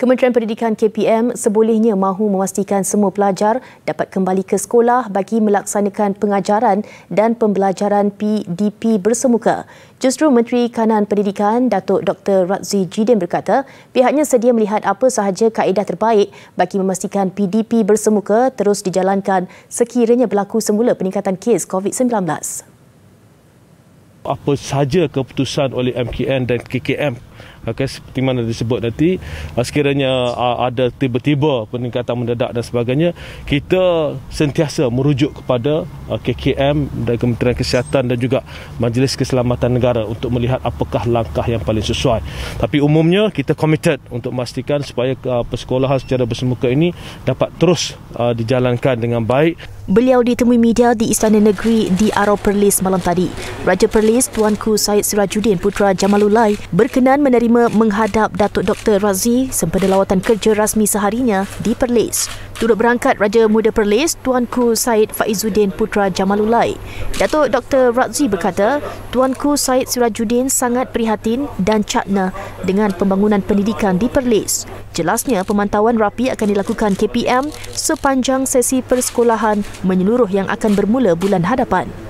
Kementerian Pendidikan KPM sebolehnya mahu memastikan semua pelajar dapat kembali ke sekolah bagi melaksanakan pengajaran dan pembelajaran PDP bersemuka. Justru Menteri Kanan Pendidikan Datuk Dr. Razzi Jidin berkata pihaknya sedia melihat apa sahaja kaedah terbaik bagi memastikan PDP bersemuka terus dijalankan sekiranya berlaku semula peningkatan kes COVID-19 apa sahaja keputusan oleh MKN dan KKM okay, seperti mana disebut nanti eh, sekiranya eh, ada tiba-tiba peningkatan mendadak dan sebagainya kita sentiasa merujuk kepada eh, KKM dan Kementerian Kesihatan dan juga Majlis Keselamatan Negara untuk melihat apakah langkah yang paling sesuai tapi umumnya kita committed untuk memastikan supaya persekolahan secara bersemuka ini dapat terus dijalankan dengan baik Beliau ditemui media di Istana Negeri di Aro Perlis malam tadi. Raja Perlis Tuanku Syed Sirajuddin Putra Jamalulai berkenan menerima menerima menghadap Datuk Dr. Razi sempena lawatan kerja rasmi seharinya di Perlis. Turut berangkat Raja Muda Perlis, Tuanku Syed Faizuddin Putra Jamalulai. Datuk Dr. Razi berkata, Tuanku Syed Sirajuddin sangat prihatin dan cakna dengan pembangunan pendidikan di Perlis. Jelasnya, pemantauan rapi akan dilakukan KPM sepanjang sesi persekolahan menyeluruh yang akan bermula bulan hadapan.